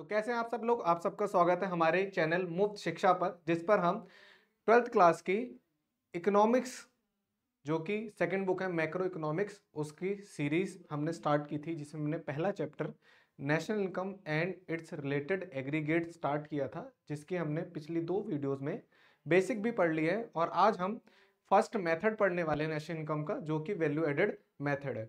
तो कैसे हैं आप सब लोग आप सबका स्वागत है हमारे चैनल मुफ्त शिक्षा पर जिस पर हम ट्वेल्थ क्लास की इकोनॉमिक्स जो कि सेकंड बुक है मैक्रो इकोनॉमिक्स उसकी सीरीज हमने स्टार्ट की थी जिसमें हमने पहला chapter national income and its related aggregate start किया था जिसकी हमने पिछली दो वीडियोज़ में बेसिक भी पढ़ ली है और आज हम फर्स्ट मेथड पढ़ने वाले हैं नेशनल इनकम का जो कि वैल्यू एडेड मेथड है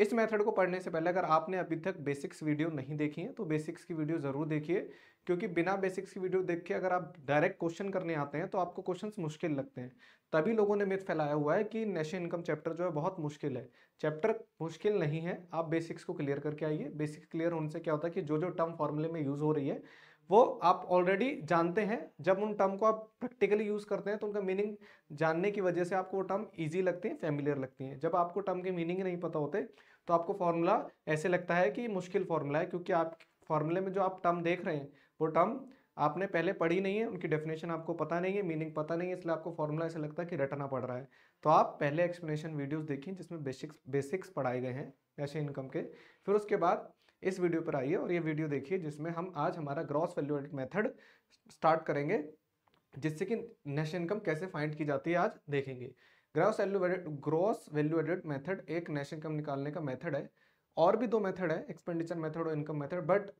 इस मेथड को पढ़ने से पहले अगर आपने अभी तक बेसिक्स वीडियो नहीं देखी है तो बेसिक्स की वीडियो ज़रूर देखिए क्योंकि बिना बेसिक्स की वीडियो देख के अगर आप डायरेक्ट क्वेश्चन करने आते हैं तो आपको क्वेश्चन मुश्किल लगते हैं तभी लोगों ने मिथ फैलाया हुआ है कि नेशनल इनकम चैप्टर जो है बहुत मुश्किल है चैप्टर मुश्किल नहीं है आप बेसिक्स को क्लियर करके आइए बेसिक्स क्लियर होने से क्या होता है कि जो जो टर्म फॉर्मूले में यूज़ हो रही है वो आप ऑलरेडी जानते हैं जब उन टर्म को आप प्रैक्टिकली यूज़ करते हैं तो उनका मीनिंग जानने की वजह से आपको वो टर्म ईजी लगती हैं फेमिलियर लगती हैं जब आपको टर्म के मीनिंग नहीं पता होते तो आपको फार्मूला ऐसे लगता है कि मुश्किल फार्मूला है क्योंकि आप फार्मूले में जो आप टर्म देख रहे हैं वो टर्म आपने पहले पढ़ी नहीं है उनकी डेफिनेशन आपको पता नहीं है मीनिंग पता नहीं है इसलिए आपको फॉर्मूला ऐसा लगता है कि रटना पड़ रहा है तो आप पहले एक्सप्लेनेशन वीडियोस देखें जिसमें बेसिक्स बेसिक्स पढ़ाए गए हैं ऐसे इनकम के फिर उसके बाद इस वीडियो पर आइए और ये वीडियो देखिए जिसमें हम आज हमारा gross value added method start करेंगे जिससे कि नेशनल इनकम कैसे फाइंड की जाती है आज देखेंगे gross value added gross value added method एक नेशनल इनकम निकालने का मेथड है और भी दो मेथड है एक्सपेंडिचर मेथड और इनकम मेथड बट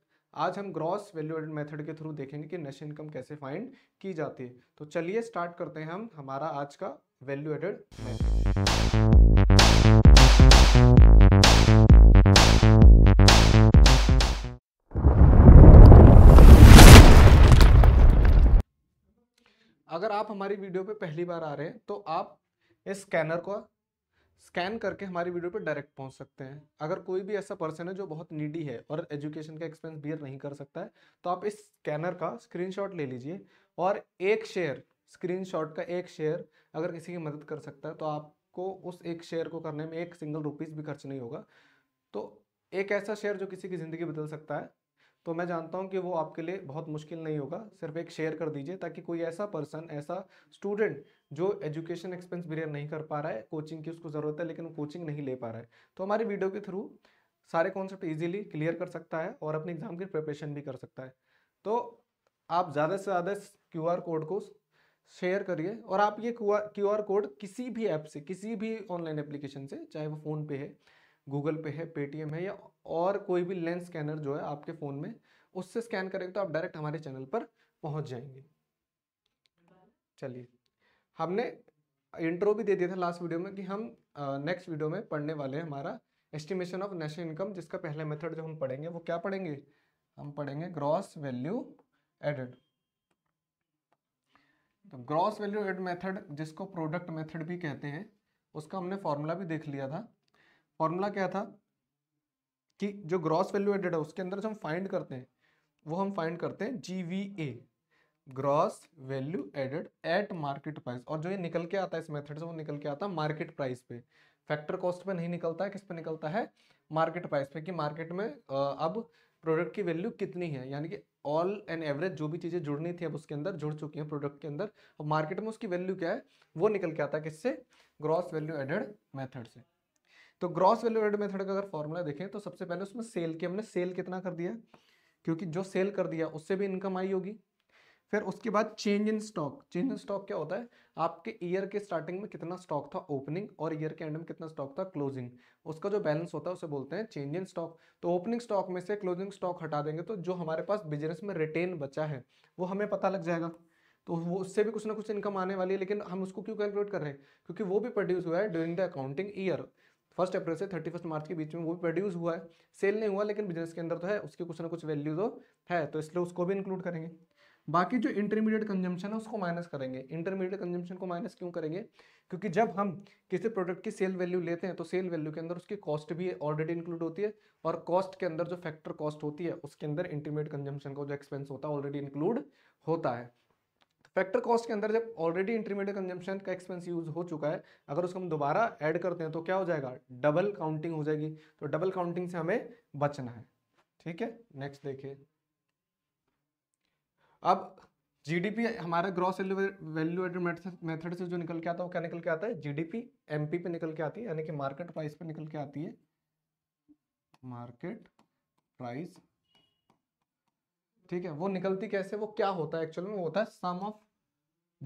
आज हम ग्रॉस वैल्यू एडिट मेथड के थ्रू देखेंगे कि नेशनल इनकम कैसे फाइंड की जाती है तो चलिए स्टार्ट करते हैं हम हमारा आज का वैल्यू एडिट मेथड आप हमारी वीडियो पे पहली बार आ रहे हैं तो आप इस स्कैनर को स्कैन करके हमारी वीडियो पे डायरेक्ट पहुंच सकते हैं अगर कोई भी ऐसा पर्सन है जो बहुत नीडी है और एजुकेशन का एक्सपेंस बियर नहीं कर सकता है तो आप इस स्कैनर का स्क्रीनशॉट ले लीजिए और एक शेयर स्क्रीनशॉट का एक शेयर अगर किसी की मदद कर सकता है तो आपको उस एक शेयर को करने में एक सिंगल रुपीज़ भी खर्च नहीं होगा तो एक ऐसा शेयर जो किसी की ज़िंदगी बदल सकता है तो मैं जानता हूँ कि वो आपके लिए बहुत मुश्किल नहीं होगा सिर्फ एक शेयर कर दीजिए ताकि कोई ऐसा पर्सन ऐसा स्टूडेंट जो एजुकेशन एक्सपेंस बियर नहीं कर पा रहा है कोचिंग की उसको ज़रूरत है लेकिन कोचिंग नहीं ले पा रहा है तो हमारी वीडियो के थ्रू सारे कॉन्सेप्ट ईजिली क्लियर कर सकता है और अपने एग्जाम की प्रिपरेशन भी कर सकता है तो आप ज़्यादा से ज़्यादा क्यू कोड को शेयर करिए और आप ये क्यू आर कोड किसी भी ऐप से किसी भी ऑनलाइन एप्लीकेशन से चाहे वो फ़ोन पे है गूगल पे है पेटीएम है या और कोई भी लेंस स्कैनर जो है आपके फ़ोन में उससे स्कैन करेंगे तो आप डायरेक्ट हमारे चैनल पर पहुंच जाएंगे चलिए हमने इंट्रो भी दे दिया था लास्ट वीडियो में कि हम नेक्स्ट वीडियो में पढ़ने वाले हैं हमारा एस्टिमेशन ऑफ नेशनल इनकम जिसका पहला मेथड जो हम पढ़ेंगे वो क्या पढ़ेंगे हम पढ़ेंगे ग्रॉस वैल्यू एडेड तो ग्रॉस वैल्यू एड मेथड जिसको प्रोडक्ट मेथड भी कहते हैं उसका हमने फॉर्मूला भी देख लिया था फॉर्मूला क्या था कि जो ग्रॉस वैल्यू एडेड है उसके अंदर जो हम फाइंड करते हैं वो हम फाइंड करते हैं G V A gross value added at market price और जो ये निकल के आता है इस मेथड से वो निकल के आता है मार्केट प्राइस पे फैक्टर कॉस्ट पे नहीं निकलता है किस पे निकलता है मार्केट प्राइस पे कि मार्केट में अब प्रोडक्ट की वैल्यू कितनी है यानी कि ऑल एंड एवरेज जो भी चीज़ें जुड़नी थी अब उसके अंदर जुड़ चुकी हैं प्रोडक्ट के अंदर और मार्केट में उसकी वैल्यू क्या है वो निकल के आता है किससे ग्रॉस वैल्यू एडेड मैथड से तो ग्रॉस वैल्यू एड मेथड का अगर फॉर्मूला देखें तो सबसे पहले उसमें सेल के हमने सेल कितना कर दिया क्योंकि जो सेल कर दिया उससे भी इनकम आई होगी फिर उसके बाद change in stock change in stock क्या होता है आपके ईयर के स्टार्टिंग में कितना स्टॉक था ओपनिंग और ईयर के एंड में कितना स्टॉक था क्लोजिंग उसका जो बैलेंस होता है उसे बोलते हैं चेंज इन स्टॉक तो ओपनिंग स्टॉक में से क्लोजिंग स्टॉक हटा देंगे तो जो हमारे पास बिजनेस में रिटेन बचा है वो हमें पता लग जाएगा तो वो उससे भी कुछ ना कुछ इनकम आने वाली है लेकिन हम उसको क्यों कैलकुलेट कर रहे हैं क्योंकि वो भी प्रोड्यूस हुआ है during the accounting year first April से थर्टी फर्स्ट मार्च के बीच में वो भी प्रोड्यूस हुआ है सेल नहीं हुआ लेकिन बिजनेस के अंदर तो है उसकी कुछ ना कुछ वैल्यू तो है तो इसलिए उसको भी इंक्लूड करेंगे बाकी जो इंटरमीडिएट कंजम्पशन है उसको माइनस करेंगे इंटरमीडिएट कंजम्पशन को माइनस क्यों करेंगे क्योंकि जब हम किसी प्रोडक्ट की सेल वैल्यू लेते हैं तो सेल वैल्यू के अंदर उसकी कॉस्ट भी ऑलरेडी इंक्लूड होती है और कॉस्ट के अंदर जो फैक्टर कॉस्ट होती है उसके अंदर इंटरमीडिएट कंजम्पशन का जो एक्सपेंस होता है ऑलरेडी इंक्लूड होता है फैक्टर कॉस्ट के अंदर जब ऑलरेडी इंटरमीडिएट कंजम्पशन का एक्सपेंस यूज हो चुका है अगर उसको हम दोबारा ऐड करते हैं तो क्या हो जाएगा डबल काउंटिंग हो जाएगी तो डबल काउंटिंग से हमें बचना है ठीक है नेक्स्ट देखिए अब जीडीपी हमारा ग्रॉस वैल्यू एडेड मेथड से जो निकल के आता है वो क्या निकल के आता है जीडीपी एमपी पे निकल के आती है यानी कि मार्केट प्राइस पे निकल के आती है मार्केट प्राइस ठीक है वो निकलती कैसे वो क्या होता है एक्चुअल में वो होता है sum of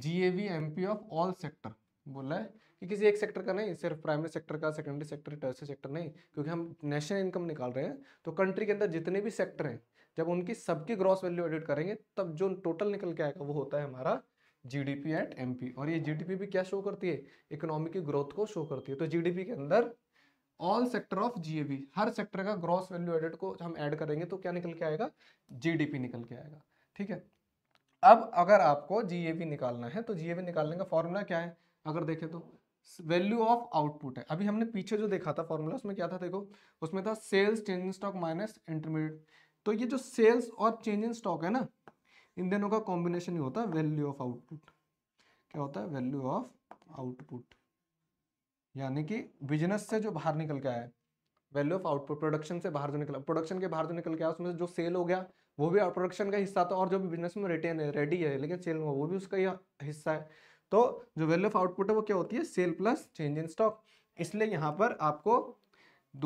G A V M P of all sector बोला है कि किसी एक सेक्टर का नहीं सिर्फ प्राइमरी सेक्टर का सेकेंडरी सेक्टर टर्सरी सेक्टर नहीं क्योंकि हम नेशनल इनकम निकाल रहे हैं तो कंट्री के अंदर जितने भी सेक्टर हैं जब उनकी सबकी ग्रॉस वैल्यू एडिट करेंगे तब जो टोटल निकल के आएगा वो होता है हमारा जीडीपी एट एमपी और ये जीडीपी भी क्या शो करती है इकोनॉमी की ग्रोथ को शो करती है तो जीडीपी के अंदर ऑल सेक्टर ऑफ जीएबी हर सेक्टर का ग्रॉस वैल्यू एडेड को हम ऐड करेंगे तो क्या निकल के आएगा जीडीपी निकल के आएगा ठीक है अब अगर आपको जीएबी निकालना है तो जीएबी निकालने का फॉर्मूला क्या है अगर देखें तो वैल्यू ऑफ आउटपुट है अभी हमने पीछे जो देखा था फॉर्मूला उसमें क्या था देखो उसमें था sales change in stock minus intermediate तो ये जो सेल्स और चेंज इन स्टॉक है ना इन दोनों का कॉम्बिनेशन ही होता है वैल्यू ऑफ आउटपुट क्या होता है वैल्यू ऑफ आउटपुट यानी कि बिजनेस से जो बाहर निकल के आया वैल्यू ऑफ आउटपुट प्रोडक्शन से बाहर जो निकला प्रोडक्शन के बाहर जो निकल के आया उसमें जो सेल हो गया वो भी प्रोडक्शन का हिस्सा था और जो भी बिजनेस में रिटेन है रेडी है लेकिन सेल हुआ वो भी उसका ही हिस्सा है तो जो वैल्यू ऑफ आउटपुट है वो क्या होती है sale plus change in stock इसलिए यहाँ पर आपको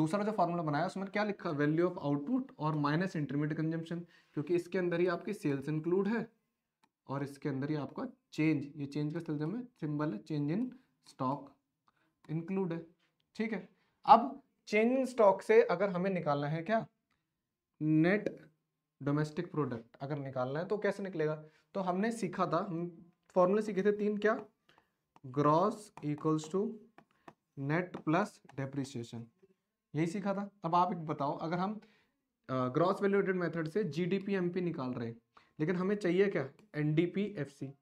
दूसरा जो फार्मूला बनाया उसमें क्या लिखा वैल्यू ऑफ आउटपुट और माइनस इंटरमीडिएट कंजम्पशन क्योंकि इसके अंदर ही आपकी सेल्स इंक्लूड है और इसके अंदर ही आपका चेंज ये चेंज का सिलसिल में सिंबल है चेंज इन स्टॉक इंक्लूड है ठीक है अब चेंजिंग स्टॉक से अगर हमें निकालना है क्या नेट डोमेस्टिक प्रोडक्ट अगर निकालना है तो कैसे निकलेगा तो हमने सीखा था हम फॉर्मूले सीखे थे तीन क्या gross equals to net plus depreciation यही सीखा था अब आप एक बताओ अगर हम ग्रॉस वैल्यूएटेड मेथड से G D P M P निकाल रहे हैं लेकिन हमें चाहिए क्या N D P F C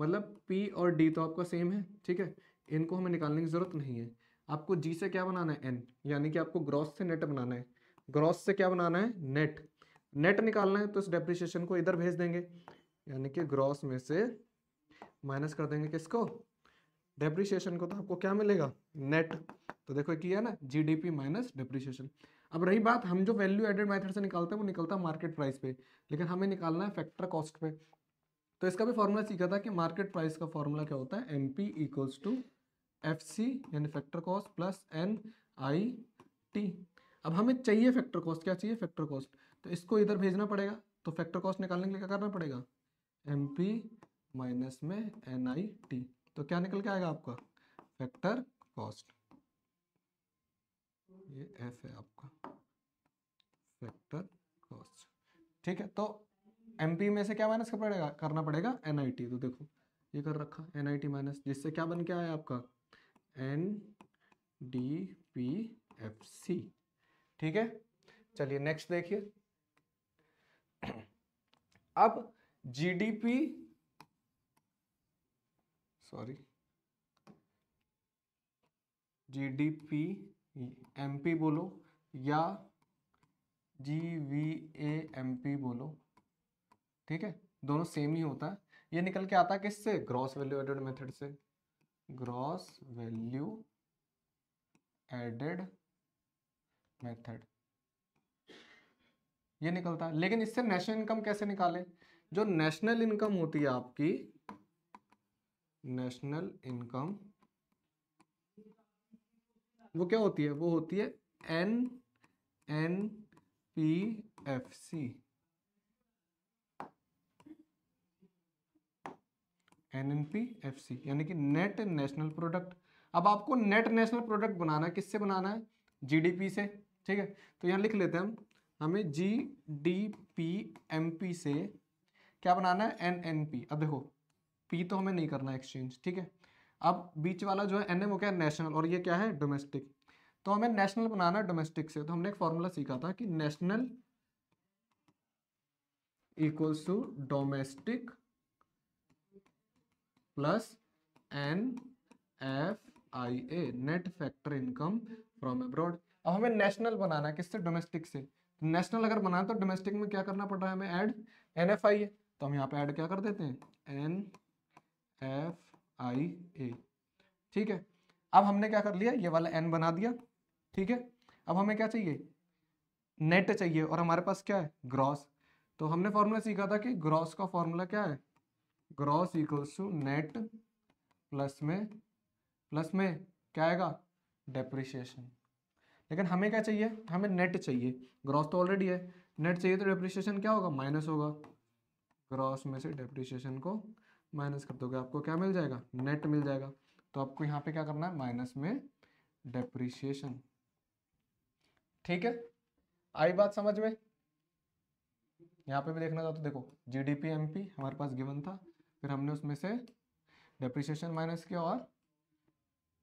मतलब पी और डी तो आपका सेम है ठीक है एन को हमें निकालने की ज़रूरत नहीं है आपको जी से क्या बनाना है एन यानी कि आपको ग्रॉस से नेट बनाना है ग्रॉस से क्या बनाना है नेट नेट निकालना है तो इस डेप्रिशिएशन को इधर भेज देंगे यानी कि ग्रॉस में से माइनस कर देंगे किसको डेप्रिशिएशन को तो आपको क्या मिलेगा नेट तो देखो किया ना G D P minus depreciation अब रही बात हम जो वैल्यू एडेड मेथड से निकालते हैं वो निकलता है मार्केट प्राइस पे लेकिन हमें निकालना है फैक्टर कॉस्ट पे तो इसका भी फॉर्मूला सीखा था कि मार्केट प्राइस का फॉर्मूला क्या होता है M P equals to F C यानी factor cost plus N I T अब हमें चाहिए फैक्टर कॉस्ट क्या चाहिए फैक्टर कॉस्ट तो इसको इधर भेजना पड़ेगा तो फैक्टर कॉस्ट निकालने के लिए क्या करना पड़ेगा एम पी माइनस में एन आई टी तो क्या निकल के आएगा आपका फैक्टर कॉस्ट ये एफ है आपका फैक्टर कॉस्ट ठीक है तो एम पी में से क्या माइनस पड़ेगा करना पड़ेगा एन आई टी तो देखो ये कर रखा एन आई टी माइनस जिससे क्या बन के आया आपका N D P F C ठीक है चलिए नेक्स्ट देखिए अब जीडीपी सॉरी जीडीपी एमपी बोलो या एम पी बोलो ठीक है दोनों सेम ही होता है ये निकल के आता है किससे ग्रॉस वैल्यू एडेड मेथड से ग्रॉस वैल्यू एडेड मेथड ये निकलता है लेकिन इससे नेशनल इनकम कैसे निकालें जो नेशनल इनकम होती है आपकी नेशनल इनकम वो क्या होती है वो होती है N N P F C N N P F C यानी कि नेट नेशनल प्रोडक्ट अब आपको नेट नेशनल प्रोडक्ट बनाना है किससे बनाना है जीडीपी से ठीक है तो यहाँ लिख लेते हैं हम हमें G D P M P से क्या बनाना है एन एन पी अब देखो पी तो हमें नहीं करना एक्सचेंज ठीक है अब बीच वाला जो है एन एम वो क्या है नेशनल और ये क्या है डोमेस्टिक तो हमें नेशनल बनाना है डोमेस्टिक से तो हमने एक फॉर्मूला सीखा था कि national equals to domestic plus N F I A net factor income from abroad अब हमें नेशनल बनाना है किससे डोमेस्टिक से नेशनल तो अगर बनाना तो डोमेस्टिक में क्या करना पड़ रहा है हमें add N F I A तो हम यहाँ पे ऐड क्या कर देते हैं एन एफ आई ए ठीक है अब हमने क्या कर लिया ये वाला एन बना दिया ठीक है अब हमें क्या चाहिए नेट चाहिए और हमारे पास क्या है ग्रॉस तो हमने फॉर्मूला सीखा था कि ग्रॉस का फॉर्मूला क्या है gross equals to net plus में प्लस में क्या आएगा डेप्रिशिएशन लेकिन हमें क्या चाहिए हमें नेट चाहिए ग्रॉस तो ऑलरेडी है नेट चाहिए तो डेप्रिशिएशन क्या होगा माइनस होगा ग्रॉस में से डेप्रिशिएशन को माइनस कर दोगे आपको क्या मिल जाएगा नेट मिल जाएगा तो आपको यहाँ पे क्या करना है माइनस में डेप्रिशिएशन ठीक है आई बात समझ में यहाँ पे भी देखना चाहते तो देखो एम पी हमारे पास गिवन था फिर हमने उसमें से डिप्रिसिएशन माइनस किया और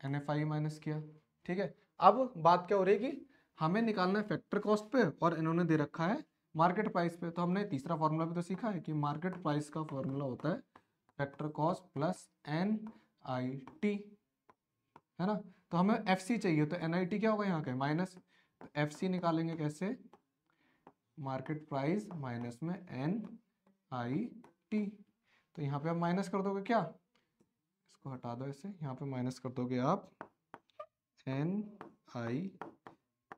एन एफ आई माइनस किया ठीक है अब बात क्या हो रही है कि हमें निकालना है फैक्टर कॉस्ट पे और इन्होंने दे रखा है मार्केट प्राइस पे तो हमने तीसरा फॉर्मूला भी तो सीखा है कि मार्केट प्राइस का फॉर्मूला होता है factor cost plus N I T है ना तो हमें एफ सी चाहिए तो एन आई टी क्या होगा यहाँ का माइनस तो एफ सी निकालेंगे कैसे मार्केट प्राइस माइनस में एन आई टी तो यहाँ पे आप माइनस कर दोगे क्या इसको हटा दो इसे यहाँ पे माइनस कर दोगे आप एन आई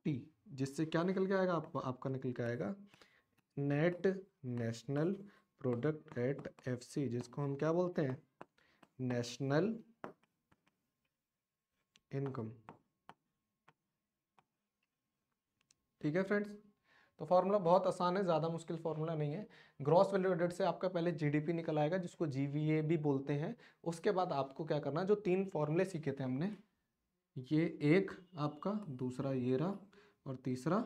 टी जिससे क्या निकल के आएगा आपको आपका निकल के आएगा net national product at F C जिसको हम क्या बोलते हैं नेशनल इनकम ठीक है फ्रेंड्स तो फार्मूला बहुत आसान है ज़्यादा मुश्किल फार्मूला नहीं है ग्रॉस वैल्यू एडेड से आपका पहले जीडीपी निकल आएगा जिसको जीवीए भी बोलते हैं उसके बाद आपको क्या करना है जो तीन फार्मूले सीखे थे हमने ये एक आपका दूसरा ये रहा और तीसरा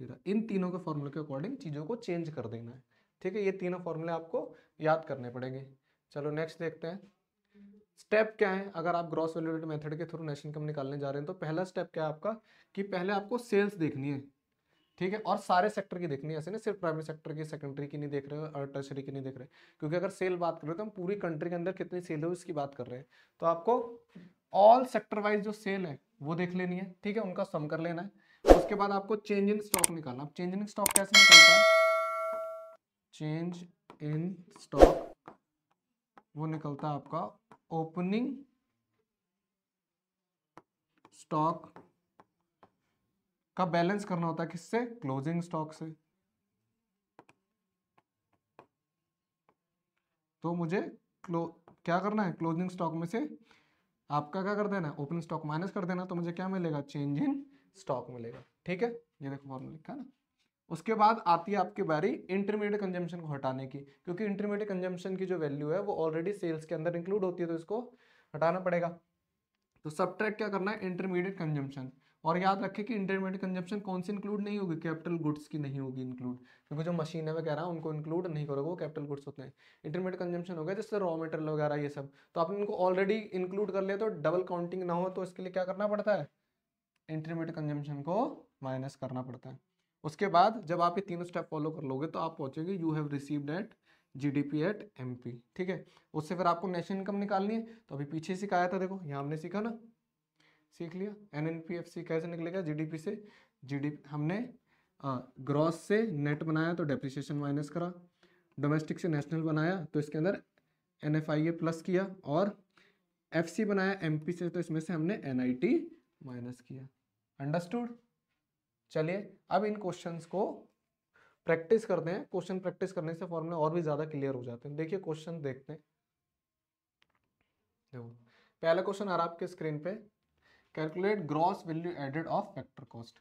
ये रहा इन तीनों के फार्मूले के अकॉर्डिंग चीज़ों को चेंज कर देना है ठीक है ये तीनों फार्मूले आपको याद करने पड़ेंगे चलो नेक्स्ट देखते हैं स्टेप क्या है अगर आप ग्रॉस वैल्यूडेड मेथड के थ्रू नेशनल इनकम निकालने जा रहे हैं तो पहला स्टेप क्या है आपका कि पहले आपको सेल्स देखनी है ठीक है और सारे सेक्टर की देखनी ऐसे नहीं सिर्फ प्राइवेट सेक्टर की सेकेंडरी की नहीं देख रहे हो और टर्सरी की नहीं देख रहे क्योंकि अगर सेल बात कर रहे हो तो हम पूरी कंट्री के अंदर कितनी सेल हो इसकी बात कर रहे हैं तो आपको ऑल सेक्टर वाइज जो सेल है वो देख लेनी है ठीक है उनका सम कर लेना है उसके बाद आपको चेंज इन स्टॉक निकालना आप चेंज इन स्टॉक कैसे निकालता है चेंज इन स्टॉक वो निकलता है आपका ओपनिंग स्टॉक का बैलेंस करना होता है किससे क्लोजिंग स्टॉक से तो मुझे क्लो क्या करना है क्लोजिंग स्टॉक में से आपका क्या कर देना है ओपनिंग स्टॉक माइनस कर देना तो मुझे क्या मिलेगा चेंज इन स्टॉक मिलेगा ठीक है ये देखो फॉर्मूला लिखा ना उसके बाद आती है आपकी बारी इंटरमीडिएट कंजम्पशन को हटाने की क्योंकि इंटरमीडिएट कंजम्पशन की जो वैल्यू है वो ऑलरेडी सेल्स के अंदर इंक्लूड होती है तो इसको हटाना पड़ेगा तो सब क्या करना है इंटरमीडिएट कंजम्पशन और याद रखें कि इंटरमीडिएट कंजप्शन कौन सी इंक्लूड नहीं होगी कैपिटल गुड्स की नहीं होगी इंक्लूड क्योंकि जो मशीन है वगैरह उनको इंक्लूड नहीं करोगे वो कैपिटल गुड्स होते हैं इंटरमीडिएट कंजप्शन हो गया जैसे रॉ मटेरियल वगैरह ये सब तो आपने इनको ऑलरेडी इंक्लूड कर लिया तो डबल काउंटिंग ना हो तो इसके लिए क्या करना पड़ता है इंटरमीडिएट कंजम्पशन को माइनस करना पड़ता है उसके बाद जब आप ये तीनों स्टेप फॉलो कर लोगे तो आप पहुँचोगे you have received at G D P at M P ठीक है उससे फिर आपको नेशनल इनकम निकालनी है तो अभी पीछे सिखाया था देखो यहाँ हमने सीखा ना सीख लिया N N P F C कैसे निकलेगा जी डी पी से जी जीडीपी हमने ग्रॉस से नेट बनाया तो डेप्रिसिएशन माइनस करा डोमेस्टिक से नेशनल बनाया तो इसके अंदर N F I A plus किया और एफ सी बनाया एम पी से तो इसमें से हमने एन आई टी माइनस किया अंडरस्टूड चलिए अब इन क्वेश्चंस को प्रैक्टिस करते हैं क्वेश्चन प्रैक्टिस करने से फॉर्मूले और भी ज़्यादा क्लियर हो जाते हैं देखिए क्वेश्चन देखते हैं देखो पहला क्वेश्चन आ रहा है आपके स्क्रीन पे calculate gross value added of factor cost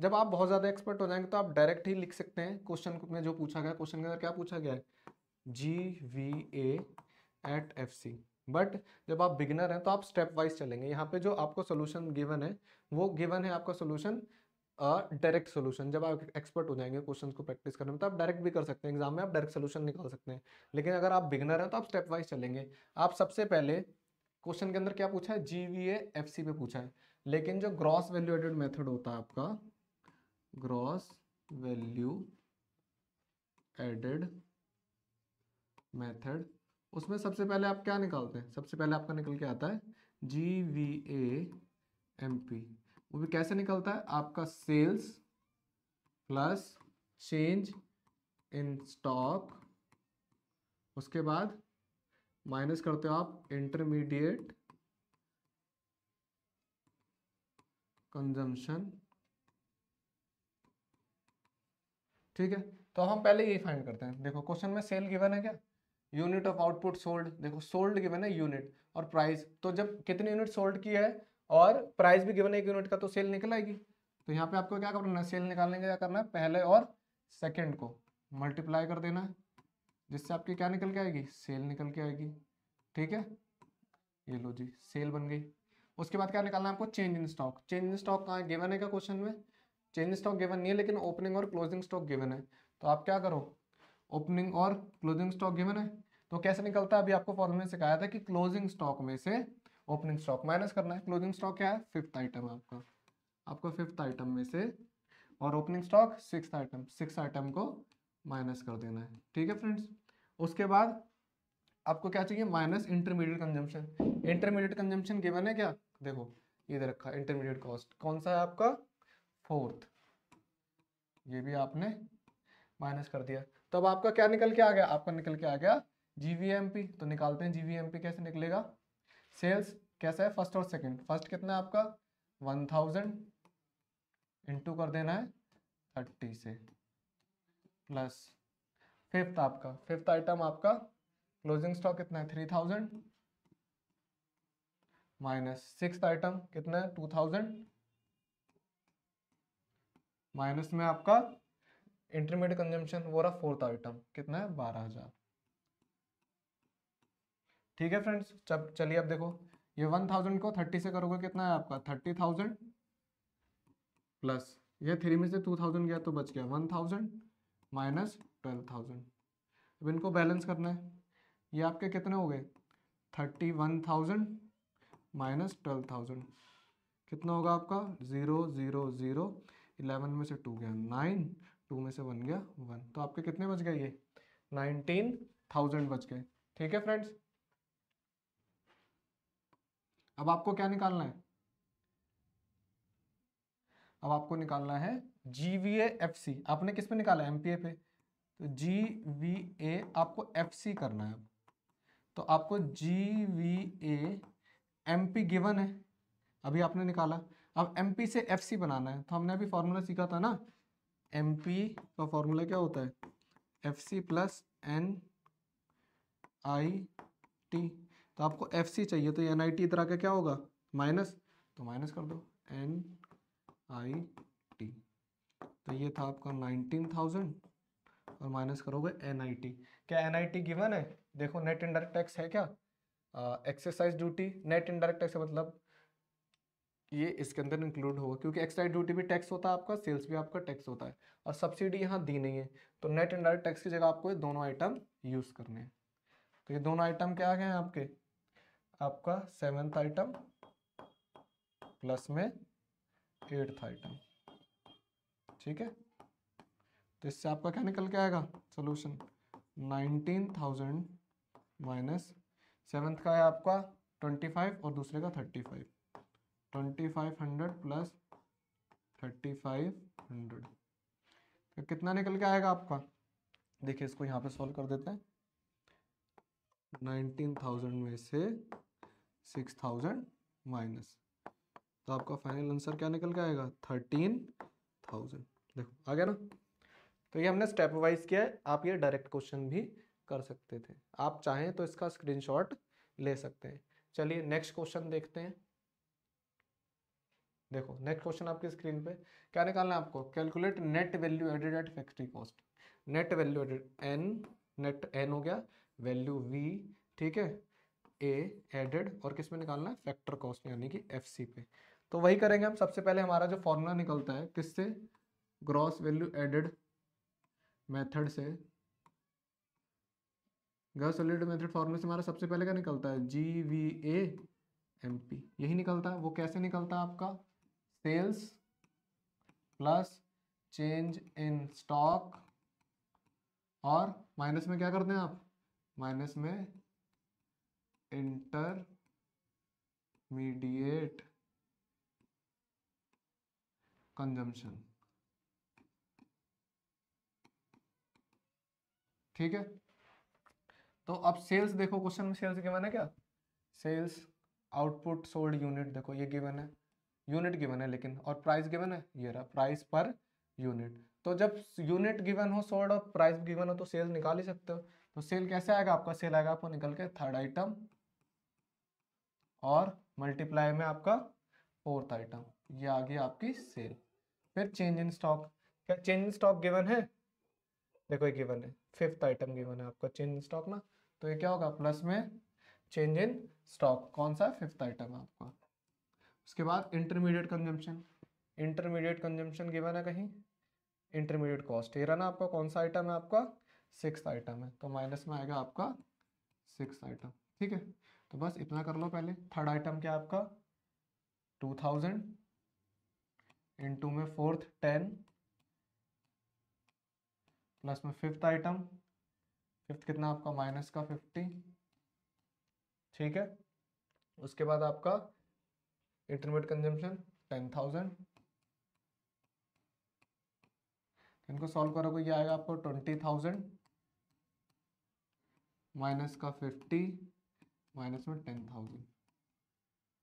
जब आप बहुत ज़्यादा एक्सपर्ट हो जाएंगे तो आप डायरेक्ट ही लिख सकते हैं क्वेश्चन में जो पूछा गया क्वेश्चन के अंदर क्या पूछा गया है G V A at F C but जब आप बिगिनर हैं तो आप स्टेप वाइज चलेंगे यहाँ पे जो आपको सोल्यूशन गिवन है वो गिवन है आपका सोल्यूशन डायरेक्ट सोल्यूशन जब आप एक्सपर्ट हो जाएंगे क्वेश्चन को प्रैक्टिस करने में तो आप डायरेक्ट भी कर सकते हैं एग्जाम में आप डायरेक्ट सोल्यूशन निकाल सकते हैं लेकिन अगर आप बिगनर हैं तो आप स्टेप वाइज चलेंगे आप सबसे पहले क्वेश्चन के अंदर क्या पूछा है जीवीए एफसी पे पूछा है लेकिन जो ग्रॉस वैल्यू एडेड मेथड होता है आपका ग्रॉस वैल्यू एडेड मेथड उसमें सबसे पहले आप क्या निकालते हैं सबसे पहले आपका निकल के आता है G V A M P वो भी कैसे निकलता है आपका sales plus change in stock उसके बाद माइनस करते हो आप इंटरमीडिएट कंजम्पशन ठीक है तो हम पहले यही फाइंड करते हैं देखो क्वेश्चन में सेल गिवन है क्या यूनिट ऑफ आउटपुट सोल्ड देखो सोल्ड गिवन है यूनिट और प्राइस तो जब कितनी यूनिट सोल्ड की है और प्राइस भी गिवन है एक यूनिट का तो सेल निकल आएगी तो यहाँ पे आपको क्या करना है सेल निकालने का क्या करना है पहले और सेकेंड को मल्टीप्लाई कर देना है जिससे आपकी क्या निकल के आएगी सेल निकल के आएगी ठीक है ये लो जी सेल बन गई उसके बाद क्या निकालना है आपको change in stock change in stock कहाँ गिवन है क्या क्वेश्चन में चेंज स्टॉक गिवन नहीं है लेकिन ओपनिंग और क्लोजिंग स्टॉक गिवन है तो आप क्या करो ओपनिंग और क्लोजिंग स्टॉक गिवन है तो कैसे निकलता है अभी आपको फॉर्मूले से कहा था कि क्लोजिंग स्टॉक में से ओपनिंग स्टॉक माइनस करना है क्लोजिंग स्टॉक क्या है फिफ्थ आइटम है आपका आपको फिफ्थ आइटम में से और opening stock six item six item को माइनस कर देना है ठीक है फ्रेंड्स उसके बाद आपको क्या चाहिए minus intermediate consumption intermediate consumption given है क्या देखो ये दे रखा इंटरमीडिएट कॉस्ट कौन सा है आपका फोर्थ ये भी आपने माइनस कर दिया तो अब आपका क्या निकल के आ गया आपका निकल के आ गया जीवीएमपी तो निकालते हैं जीवीएमपी कैसे निकलेगा सेल्स कैसा है फर्स्ट और सेकंड फर्स्ट कितना है आपका वन थाउजेंड इंटू कर देना है थर्टी से प्लस फिफ्थ आपका फिफ्थ आइटम आपका क्लोजिंग स्टॉक कितना है three thousand minus six item कितना है टू थाउजेंड माइनस में आपका इंटरमीडिएट कंजम्पशन वो रहा फोर्थ आइटम कितना है बारह हजार ठीक है फ्रेंड्स चलिए अब देखो ये वन थाउजेंड को थर्टी से करोगे कितना है आपका थर्टी थाउजेंड प्लस ये थ्री में से टू थाउजेंड गया तो बच गया one thousand minus twelve thousand अब इनको बैलेंस करना है ये आपके कितने हो गए thirty one thousand minus twelve thousand कितना होगा आपका ज़ीरो ज़ीरो ज़ीरो इलेवन में से टू गया नाइन टू में से वन गया वन तो आपके कितने बच गए ये नाइनटीन थाउजेंड बच गए ठीक है फ्रेंड्स अब आपको क्या निकालना है अब आपको निकालना है जी वी एफ सी आपने किस पे निकाला एम पी ए पे तो जी वी ए आपको एफ सी करना है तो आपको G V A M P given है अभी आपने निकाला अब एम पी से एफ सी बनाना है तो हमने अभी फॉर्मूला सीखा था ना एम पी का फॉर्मूला क्या होता है F C plus N I T तो आपको एफ सी चाहिए तो एन आई टी इधर आके क्या होगा माइनस तो माइनस कर दो एन आई तो ये था आपका नाइनटीन थाउजेंड और माइनस करोगे एन आई टी क्या एन आई टी गिवन है देखो नेट इनडायरेक्ट टैक्स है क्या excise duty net indirect tax मतलब ये इसके अंदर इंक्लूड होगा क्योंकि एक्साइज ड्यूटी भी टैक्स होता है आपका सेल्स भी आपका टैक्स होता है और सब्सिडी यहाँ दी नहीं है तो नेट इनडायरेक्ट टैक्स की जगह आपको ये दोनों आइटम यूज़ करने हैं तो ये दोनों आइटम क्या आ गए हैं आपके आपका सेवेंथ आइटम प्लस में एट्थ आइटम ठीक है तो इससे आपका क्या निकल के आएगा solution nineteen thousand minus seventh का है आपका ट्वेंटी फाइव और दूसरे का thirty five twenty five hundred plus thirty five hundred तो कितना निकल के आएगा आपका देखिए इसको यहाँ पे सॉल्व कर देते हैं नाइनटीन थाउजेंड में से सिक्स थाउजेंड माइनस तो आपका फाइनल आंसर क्या निकल के आएगा थर्टीन थाउजेंड देखो आ गया ना तो ये हमने स्टेप वाइज किया है आप ये डायरेक्ट क्वेश्चन भी कर सकते थे आप चाहें तो इसका स्क्रीनशॉट ले सकते हैं चलिए नेक्स्ट क्वेश्चन देखते हैं देखो नेक्स्ट क्वेश्चन आपके स्क्रीन पे क्या निकालना है आपको calculate net value added at factory cost net value added N net N हो गया वैल्यू वी ठीक है ए एडेड और किस में निकालना है फैक्टर कॉस्ट यानी कि एफ पे तो वही करेंगे हम सबसे पहले हमारा जो फॉर्मूला निकलता है किससे ग्रॉस वैल्यू एडेड मेथड से ग्रॉस वैल्यू एडेड मेथड फॉर्मूले से हमारा सबसे पहले क्या निकलता है G V A M P यही निकलता है वो कैसे निकलता है आपका sales plus change in stock और माइनस में क्या करते हैं आप माइनस में इंटरमीडिएट कंजम्पशन ठीक है तो अब सेल्स देखो क्वेश्चन में सेल्स गिवन है क्या सेल्स आउटपुट सोल्ड यूनिट देखो ये गिवन है यूनिट गिवन है लेकिन और प्राइस गिवन है ये रहा प्राइस पर यूनिट तो जब यूनिट गिवन हो सोल्ड और प्राइस गिवन हो तो सेल निकाल ही सकते हो तो सेल कैसे आएगा आपका सेल आएगा आपको निकल के थर्ड आइटम और मल्टीप्लाई में आपका फोर्थ आइटम ये आ गई आपकी सेल फिर चेंज इन स्टॉक क्या चेंज इन स्टॉक गिवन है देखो ये गिवन है फिफ्थ आइटम गिवन है आपका चेंज इन स्टॉक ना तो ये क्या होगा प्लस में चेंज इन स्टॉक कौन सा फिफ्थ आइटम है आपका उसके बाद intermediate consumption intermediate consumption given है कहीं इंटरमीडिएट कॉस्ट ये रहा ना आपका कौन सा आइटम है आपका सिक्स आइटम है तो माइनस में आएगा आपका सिक्स आइटम ठीक है तो बस इतना कर लो पहले थर्ड आइटम क्या आपका टू थाउजेंड इनटू में फोर्थ टेन प्लस में फिफ्थ आइटम फिफ्थ कितना आपका माइनस का फिफ्टी ठीक है उसके बाद आपका इंटरमीडिएट कंजम्पशन टेन थाउजेंड इनको सॉल्व करोगे ये आएगा आपको ट्वेंटी थाउजेंड माइनस का फिफ्टी माइनस में टेन थाउजेंड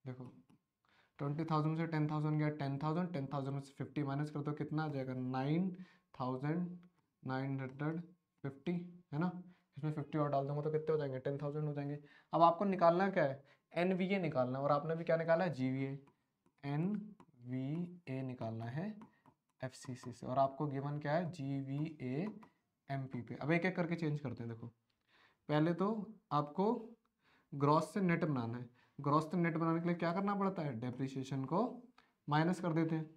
देखो ट्वेंटी थाउजेंड से टेन थाउजेंड गया टेन थाउजेंड टेन थाउजेंड से फिफ्टी माइनस कर दो कितना आ जाएगा nine thousand nine hundred fifty है ना इसमें फिफ्टी और डाल दूंगा तो कितने हो जाएंगे टेन थाउजेंड हो जाएंगे अब आपको निकालना क्या है एन वी ए निकालना है और आपने भी क्या निकाला है G V A N V A निकालना है एफ सी सी से और आपको गिवन क्या है G V A M P पे अब एक एक करके चेंज करते हैं देखो पहले तो आपको ग्रॉस से नेट बनाना है ग्रॉस नेट बनाने के लिए क्या करना पड़ता है डेप्रीशिएशन को माइनस कर देते हैं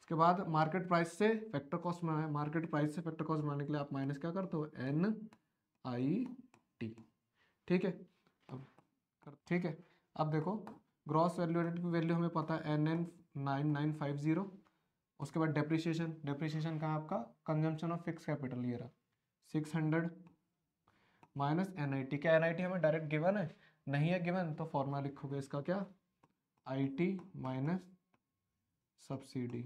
उसके बाद मार्केट प्राइस से फैक्टर कॉस्ट बनाए मार्केट प्राइस से फैक्टर कॉस्ट बनाने के लिए आप माइनस क्या करते हो एन आई टी ठीक है अब ठीक है अब देखो ग्रॉस वैल्यू एडेड की वैल्यू हमें पता है N N nine nine five zero उसके बाद डेप्रीशिएशन डेप्रीशिएशन कहाँ आपका कंजम्पशन ऑफ फिक्स कैपिटल ये रहा six hundred minus N I T क्या एन आई टी हमें डायरेक्ट गिवन है नहीं है गिवन तो फॉर्मूला लिखोगे इसका क्या आई टी माइनस सब्सिडी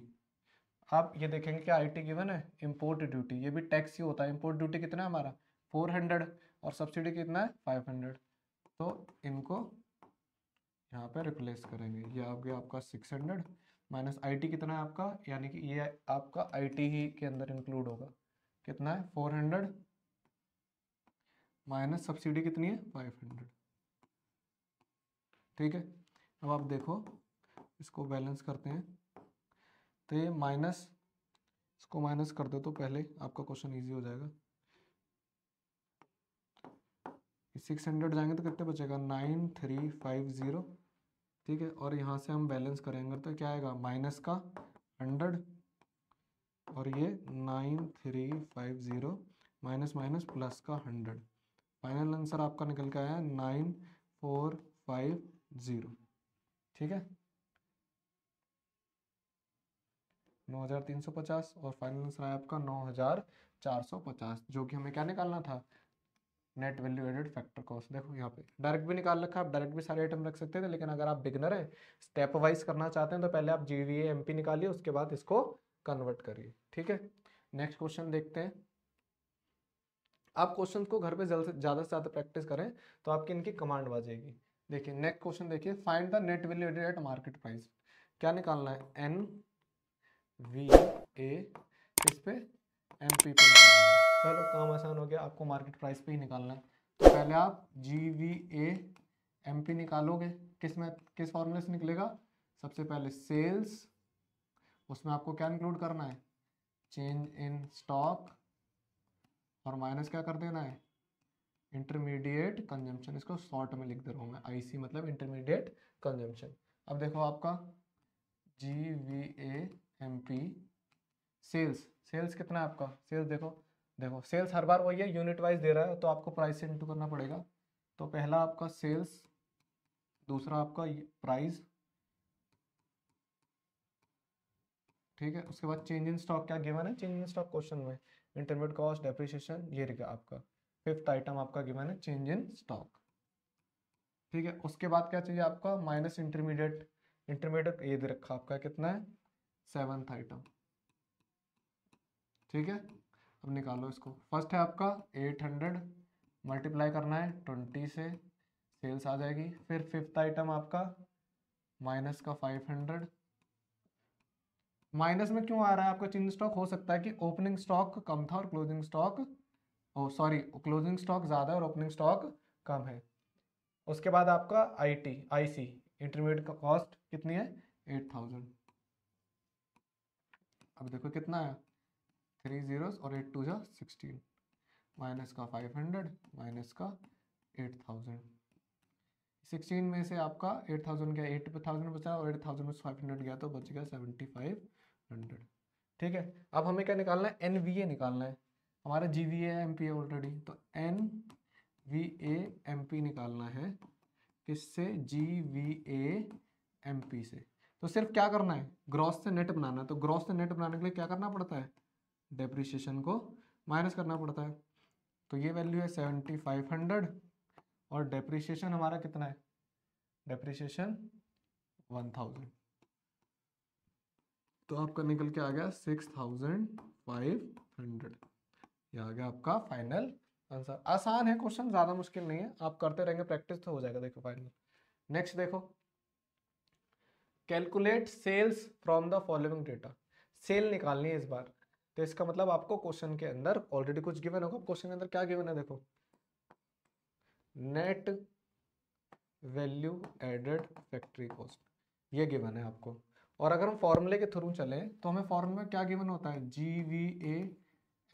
आप ये देखेंगे कि आईटी गिवन है इम्पोर्ट ड्यूटी ये भी टैक्स ही होता है इम्पोर्ट ड्यूटी कितना है हमारा 400 और सब्सिडी कितना है 500 तो इनको यहाँ पे रिप्लेस करेंगे ये आ गया आपका 600 माइनस आईटी कितना है आपका यानी कि ये आपका टी ही के अंदर इंक्लूड होगा कितना है हंड्रेड माइनस सब्सिडी कितनी है फाइव हंड्रेड ठीक है अब आप देखो इसको बैलेंस करते हैं तो ये माइनस इसको माइनस कर दो तो पहले आपका क्वेश्चन इजी हो जाएगा सिक्स हंड्रेड जाएंगे तो कितने बचेगा नाइन थ्री फाइव ज़ीरो ठीक है और यहाँ से हम बैलेंस करेंगे तो क्या आएगा माइनस का हंड्रेड और ये nine three five zero minus minus plus का हंड्रेड फाइनल आंसर आपका निकल के आया नाइन फोर फाइव ज़ीरो ठीक है नौ हज़ार तीन सौ पचास और फाइनल आंसर आया आपका नौ हज़ार चार सौ पचास जो कि हमें क्या निकालना था net value added factor cost देखो यहाँ पे डायरेक्ट भी निकाल रखा आप डायरेक्ट भी सारे आइटम रख सकते थे लेकिन अगर आप बिगनर हैं स्टेप वाइज करना चाहते हैं तो पहले आप जी वी एम पी निकालिए उसके बाद इसको कन्वर्ट करिए ठीक है नेक्स्ट क्वेश्चन देखते हैं आप क्वेश्चन को घर पे जल्द ज़्यादा से ज़्यादा प्रैक्टिस करें तो आपकी इनकी कमांड बजेगी देखिए नेक्स्ट क्वेश्चन देखिए find the net value added at market price क्या निकालना है एन वी ए इस पे एम पी पे चलो काम आसान हो गया आपको मार्केट प्राइस पे ही निकालना है तो पहले आप G V A M P निकालोगे किस में किस फॉर्मूले से निकलेगा सबसे पहले सेल्स उसमें आपको क्या इंक्लूड करना है चेंज इन स्टॉक और माइनस क्या कर देना है इंटरमीडिएट कंजम्पशन इसको शॉर्ट में लिख दे रहा हूँ मैं आईसी मतलब इंटरमीडिएट कंजम्पशन अब देखो आपका G V A M P sales sales कितना है आपका सेल्स देखो देखो सेल्स हर बार वही है यूनिट वाइज दे रहा है तो आपको प्राइस से इंटू करना पड़ेगा तो पहला आपका सेल्स दूसरा आपका प्राइस ठीक है उसके बाद चेंज इन स्टॉक क्या गिवन है चेंज इन स्टॉक क्वेश्चन में इंटरमीडियट कॉस्ट डेप्रिसिएशन ये रहेगा आपका फिफ्थ आइटम आपका गिवन है चेंज इन स्टॉक ठीक है उसके बाद क्या चाहिए आपका माइनस इंटरमीडिएट इंटरमीडिएट ये दे रखा आपका कितना है सेवन्थ आइटम ठीक है अब निकालो इसको फर्स्ट है आपका एट हंड्रेड मल्टीप्लाई करना है ट्वेंटी से सेल्स आ जाएगी फिर फिफ्थ आइटम आपका माइनस का फाइव हंड्रेड माइनस में क्यों आ रहा है आपका चेंज स्टॉक हो सकता है कि ओपनिंग स्टॉक कम था और closing stock sorry closing stock ज़्यादा है और ओपनिंग स्टॉक कम है उसके बाद आपका I T I C intermediate का कॉस्ट कितनी है एट थाउजेंड अब देखो कितना है थ्री जीरोस और एट टू जा सिक्सटीन माइनस का फाइव हंड्रेड माइनस का एट थाउजेंड सिक्सटीन में से आपका एट थाउजेंड गया एट थाउजेंड बचा और एट थाउजेंड में फाइव हंड्रेड गया तो बच गया सेवेंटी फाइव हंड्रेड ठीक है अब हमें क्या निकालना है एन निकालना है हमारा जी वी एम पी है ऑलरेडी तो N V A M P निकालना है किससे G V A M P से तो सिर्फ क्या करना है ग्रॉस से नेट बनाना है तो ग्रॉस से नेट बनाने के लिए क्या करना पड़ता है डेप्रिशिएशन को माइनस करना पड़ता है तो ये वैल्यू है सेवेंटी फाइव हंड्रेड और डेप्रिशिएशन हमारा कितना है डेप्रिशिएशन वन थाउजेंड तो आपका निकल के आ गया सिक्स थाउजेंड फाइव हंड्रेड ये आ गया आपका फाइनल आंसर आसान है क्वेश्चन ज़्यादा मुश्किल नहीं है आप करते रहेंगे प्रैक्टिस तो हो जाएगा देखो फाइनल नेक्स्ट देखो calculate sales from the following data sale निकालनी है इस बार तो इसका मतलब आपको क्वेश्चन के अंदर ऑलरेडी कुछ गिवन होगा क्वेश्चन के अंदर क्या गिवन है देखो net value added factory cost ये गिवन है आपको और अगर हम फॉर्मूले के थ्रू चलें तो हमें फॉर्मूले क्या गिवन होता है G V A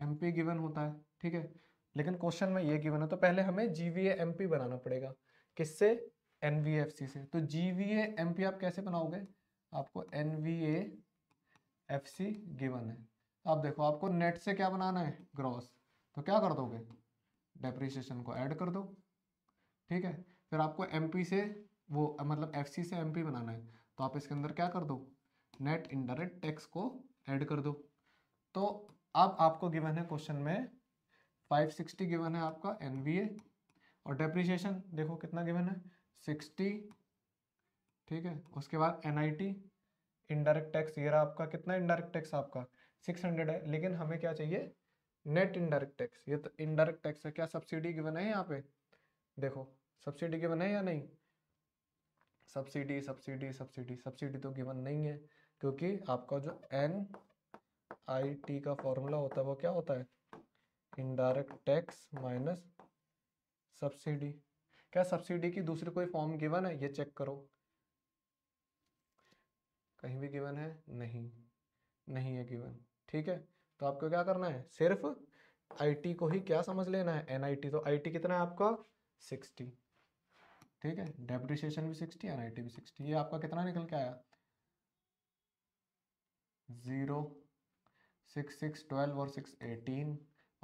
M P given होता है ठीक है लेकिन क्वेश्चन में ये गिवन है तो पहले हमें जी वी एम पी बनाना पड़ेगा किससे एन वी एफ सी से तो जी वी एम पी आप कैसे बनाओगे आपको N V F C given है अब देखो आपको नेट से क्या बनाना है ग्रॉस तो क्या कर दोगे डेप्रिसिएशन को ऐड कर दो ठीक है फिर आपको एम पी से वो मतलब एफ सी से एम पी बनाना है तो आप इसके अंदर क्या कर दो नेट इनडायरेक्ट टैक्स को ऐड कर दो तो अब आपको गिवन है क्वेश्चन में 560 गिवन है आपका एन और डेप्रीशिएशन देखो कितना गिवन है 60 ठीक है उसके बाद एन इनडायरेक्ट टैक्स ये रहा आपका कितना इनडायरेक्ट टैक्स आपका 600 है लेकिन हमें क्या चाहिए नेट इनडायरेक्ट टैक्स ये तो इनडायरेक्ट टैक्स है क्या सब्सिडी गिवन है यहाँ पे देखो सब्सिडी गिवन है या नहीं सब्सिडी सब्सिडी सब्सिडी सब्सिडी तो गिवन नहीं है क्योंकि आपका जो एन आई टी का फॉर्मूला होता है वो क्या होता है इनडायरेक्ट टैक्स माइनस सब्सिडी क्या सब्सिडी की दूसरी कोई फॉर्म गिवन है ये चेक करो कहीं भी गिवन है नहीं नहीं है गिवन ठीक है तो आपको क्या करना है सिर्फ आईटी को ही क्या समझ लेना है एनआईटी तो आईटी कितना है आपका सिक्सटी ठीक है डेप्रिशिएशन भी सिक्सटी एनआईटी भी सिक्सटी ये आपका कितना निकल के आया जीरो सिक्स सिक्स ट्वेल्व और सिक्स एटीन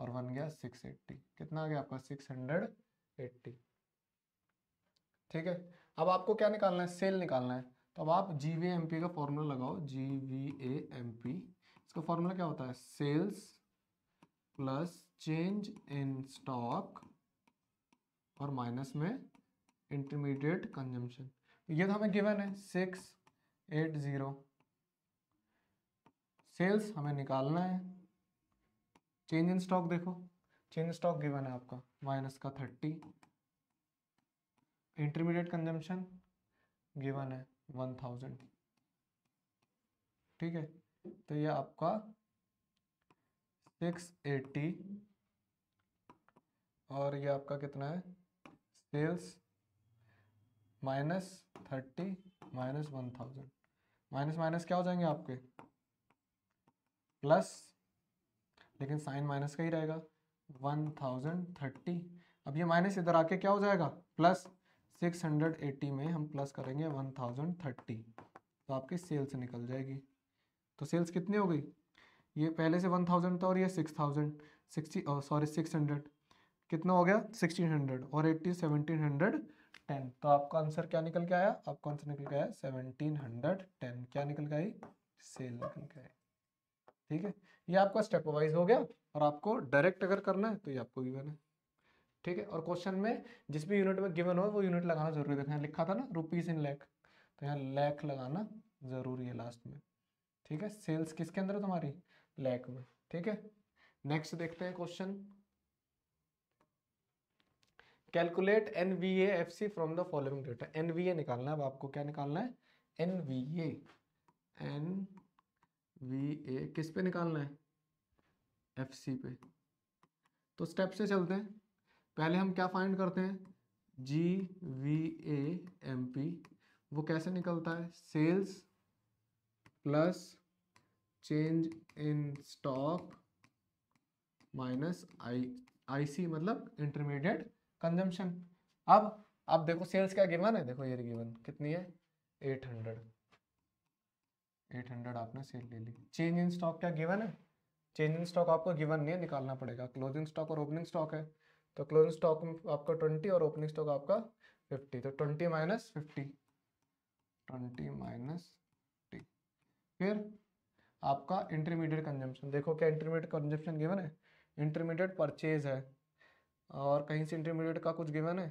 और वन गया सिक्स एट्टी कितना आ गया आपका सिक्स हंड्रेड एट्टी ठीक है अब आपको क्या निकालना है सेल निकालना है तो अब आप जी वी एम पी का फॉर्मूला लगाओ G V A M P इसका फॉर्मूला क्या होता है sales plus change in stock और माइनस में इंटरमीडिएट कंजम्पशन ये तो हमें गिवन है सिक्स एट ज़ीरो सेल्स हमें निकालना है चेंज इन स्टॉक देखो चेंज इन स्टॉक गिवन है आपका माइनस का थर्टी इंटरमीडिएट कंजम्पशन गिवन है वन थाउजेंड ठीक है तो ये आपका सिक्स एट्टी और ये आपका कितना है sales minus thirty minus one thousand minus minus क्या हो जाएंगे आपके प्लस लेकिन साइन माइनस का ही रहेगा वन थाउजेंड थर्टी अब ये माइनस इधर आके क्या हो जाएगा प्लस सिक्स हंड्रेड एट्टी में हम प्लस करेंगे वन थाउजेंड थर्टी तो आपकी सेल्स निकल जाएगी तो सेल्स कितनी हो गई ये पहले से वन थाउजेंड था और ये six thousand sixty sorry six hundred कितना हो गया सिक्सटीन हंड्रेड और एट्टी सेवनटीन हंड्रेड टेन तो आपका आंसर क्या निकल के आया आपका आंसर निकल के आया सेवनटीन हंड्रेड टेन क्या निकल के आई सेल निकल के आई ठीक है ये आपका स्टेप वाइज हो गया और आपको डायरेक्ट अगर करना है तो ये आपको गिवन है ठीक है और क्वेश्चन में जिस भी यूनिट में गिवन हो वो यूनिट लगाना जरूरी देखना लिखा था ना रुपीज इन लैख तो यहाँ लैख लगाना जरूरी है लास्ट में ठीक है सेल्स किसके अंदर है तुम्हारी लैख में ठीक है नेक्स्ट देखते हैं question calculate N V F C from the following data N V A निकालना है अब आपको क्या निकालना है N V N V A किस पे निकालना है एफ सी पे तो स्टेप से चलते हैं पहले हम क्या फाइंड करते हैं G V A M P वो कैसे निकलता है sales plus change in stock minus I I C मतलब इंटरमीडिएट कंजम्पशन अब आप देखो सेल्स क्या गिवन है देखो ये गिवन कितनी है एट हंड्रेड एट हंड्रेड आपने सेल ले ली चेंज इन स्टॉक क्या गिवन है चेंज इन स्टॉक आपको गिवन नहीं है निकालना पड़ेगा क्लोजिंग स्टॉक और ओपनिंग स्टॉक है तो क्लोजिंग स्टॉक आपका ट्वेंटी और ओपनिंग स्टॉक आपका फिफ्टी तो twenty minus fifty twenty minus fifty फिर आपका इंटरमीडिएट कंजम्पशन देखो क्या इंटरमीडिएट कंजम्पशन गिवन है इंटरमीडिएट परचेज है और कहीं से इंटरमीडिएट का कुछ गिवन है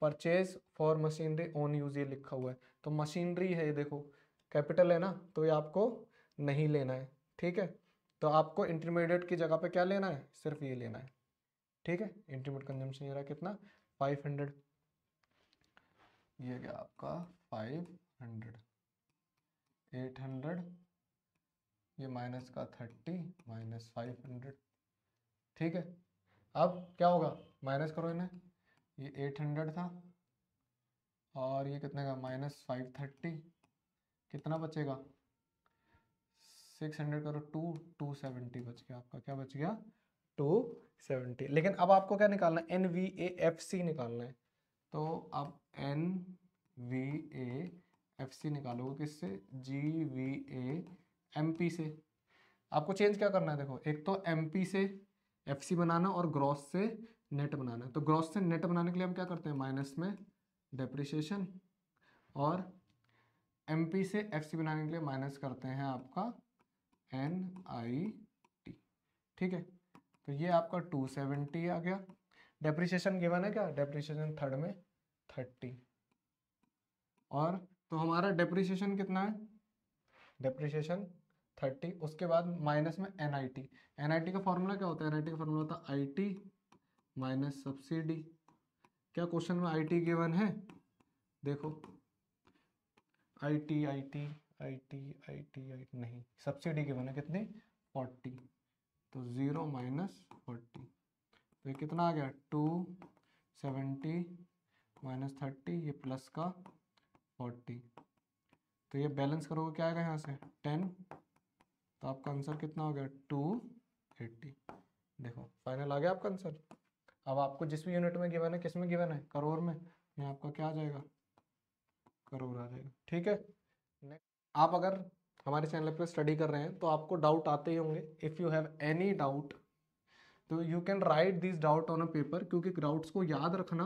purchase for machinery own use ये लिखा हुआ है तो मशीनरी है ये देखो कैपिटल है ना तो ये आपको नहीं लेना है ठीक है तो आपको इंटरमीडिएट की जगह पे क्या लेना है सिर्फ ये लेना है ठीक है इंटरमीडिएट कंजम्पशन ये रहा कितना फाइव हंड्रेड ये गया आपका फाइव हंड्रेड एट हंड्रेड ये माइनस का थर्टी माइनस फाइव हंड्रेड ठीक है अब क्या होगा माइनस करो इन्हें ये एट हंड्रेड था और ये कितने का माइनस फाइव थर्टी कितना बचेगा सिक्स हंड्रेड करो टू टू सेवेंटी बच गया आपका क्या बच गया टू सेवेंटी लेकिन अब आपको क्या निकालना है N V A F C निकालना है तो आप N V A F C निकालोगे किससे G V A M P से आपको चेंज क्या करना है देखो एक तो एम पी से एफ सी बनाना और ग्रॉस से नेट बनाना तो ग्रॉस से नेट बनाने के लिए हम क्या करते हैं माइनस में डेप्रिशिएशन और एम पी से एफ सी बनाने के लिए माइनस करते हैं आपका एन आई टी ठीक है तो ये आपका टू सेवेंटी आ गया डेप्रिसिएशन गिवन है क्या डेप्रिसिएशन थर्ड में थर्टी और तो हमारा डेप्रिसिएशन कितना है डेप्रिसिएशन थर्टी उसके बाद माइनस में N I T N I T का फॉर्मूला क्या होता है एन आई टी का फॉर्मूला होता है आई टी माइनस सब्सिडी क्या क्वेश्चन में आई टी गिवन है देखो I T I T I T I T I नहीं सब्सिडी के बने कितनी फोर्टी तो ज़ीरो माइनस फोर्टी तो ये कितना आ गया टू सेवेंटी माइनस थर्टी ये प्लस का फोर्टी तो ये बैलेंस करोगे क्या आएगा यहाँ से टेन तो आपका आंसर कितना हो गया टू एट्टी देखो फाइनल आ गया आपका आंसर अब आपको जिस भी यूनिट में गिवन है किस में गिवन है करोड़ में यहाँ आपका क्या आ जाएगा करोड़ आ जाएगा ठीक है आप अगर हमारे चैनल पर स्टडी कर रहे हैं तो आपको डाउट आते ही होंगे if you have any doubt तो you can write this doubt on a paper क्योंकि डाउट्स को याद रखना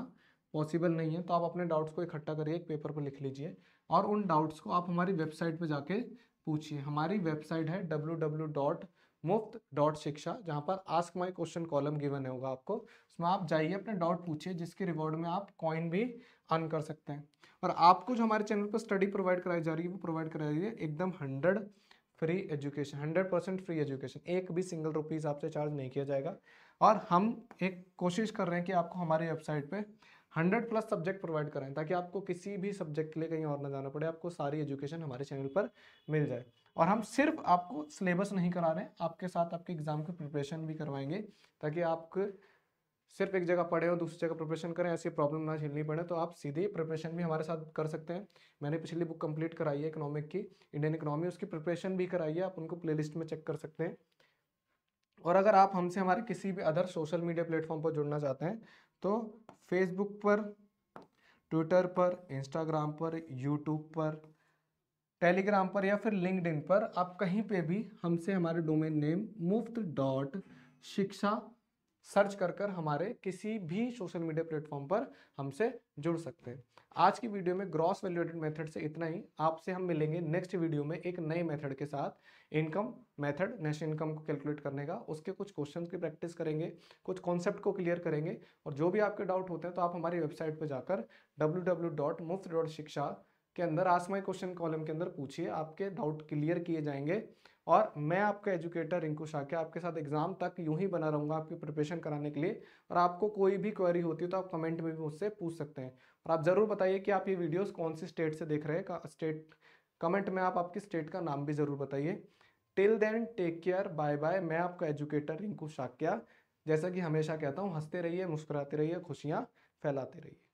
पॉसिबल नहीं है तो आप अपने डाउट्स को इकट्ठा करिए एक पेपर पर लिख लीजिए और उन डाउट्स को आप हमारी वेबसाइट पर जाके पूछिए हमारी वेबसाइट है डब्ल्यू डब्ल्यू डॉट मुफ्त डॉट शिक्षा जहाँ पर ask my question column given होगा आपको उसमें आप जाइए अपने डॉट पूछिए जिसके रिवॉर्ड में आप कॉइन भी अर्न कर सकते हैं और आपको जो हमारे चैनल पर स्टडी प्रोवाइड कराई जा रही है वो प्रोवाइड कराई जा रही है एकदम hundred free education hundred percent free education एक भी सिंगल रुपीज़ आपसे चार्ज नहीं किया जाएगा और हम एक कोशिश कर रहे हैं कि आपको हमारी वेबसाइट पर हंड्रेड प्लस सब्जेक्ट प्रोवाइड कराएं ताकि आपको किसी भी सब्जेक्ट के लिए कहीं और ना जाना पड़े आपको सारी एजुकेशन हमारे चैनल पर मिल जाए और हम सिर्फ आपको सिलेबस नहीं करा रहे हैं आपके साथ आपके एग्जाम की प्रिपरेशन भी करवाएंगे ताकि आप सिर्फ एक जगह पढ़े और दूसरी जगह प्रिपरेशन करें ऐसी प्रॉब्लम ना झेलनी पड़े तो आप सीधे प्रिपरेशन भी हमारे साथ कर सकते हैं मैंने पिछली बुक कंप्लीट कराई है इकोनॉमिक की इंडियन इकोनॉमी उसकी प्रिपरेशन भी कराई है आप उनको प्लेलिस्ट में चेक कर सकते हैं और अगर आप हमसे हमारे किसी भी अदर सोशल मीडिया प्लेटफॉर्म पर जुड़ना चाहते हैं तो फेसबुक पर ट्विटर पर इंस्टाग्राम पर यूट्यूब पर टेलीग्राम पर या फिर लिंकड पर आप कहीं पे भी हमसे हमारे डोमेन नेम मुफ्त डॉट शिक्षा सर्च कर कर हमारे किसी भी सोशल मीडिया प्लेटफॉर्म पर हमसे जुड़ सकते हैं आज की वीडियो में ग्रॉस वैल्यूएटेड मेथड से इतना ही आपसे हम मिलेंगे नेक्स्ट वीडियो में एक नए मेथड के साथ इनकम मेथड नेशनल इनकम को कैलकुलेट करने का उसके कुछ क्वेश्चंस की प्रैक्टिस करेंगे कुछ कॉन्सेप्ट को क्लियर करेंगे और जो भी आपके डाउट होते हैं तो आप हमारी वेबसाइट पर जाकर डब्ल्यू के अंदर आस्क माई क्वेश्चन कॉलम के अंदर पूछिए आपके डाउट क्लियर किए जाएंगे और मैं आपका एजुकेटर रिंकू शाक्य आपके साथ एग्जाम तक यूं ही बना रहूँगा आपकी प्रिपरेशन कराने के लिए और आपको कोई भी क्वेरी होती है तो आप कमेंट में भी मुझसे पूछ सकते हैं और आप ज़रूर बताइए कि आप ये वीडियोस कौन सी स्टेट से देख रहे हैं स्टेट कमेंट में आप आपकी स्टेट का नाम भी ज़रूर बताइए till then take care bye bye मैं आपका एजुकेटर रिंकू शाक्या जैसा कि हमेशा कहता हूँ हंसते रहिए मुस्कुराते रहिए खुशियाँ फैलाते रहिए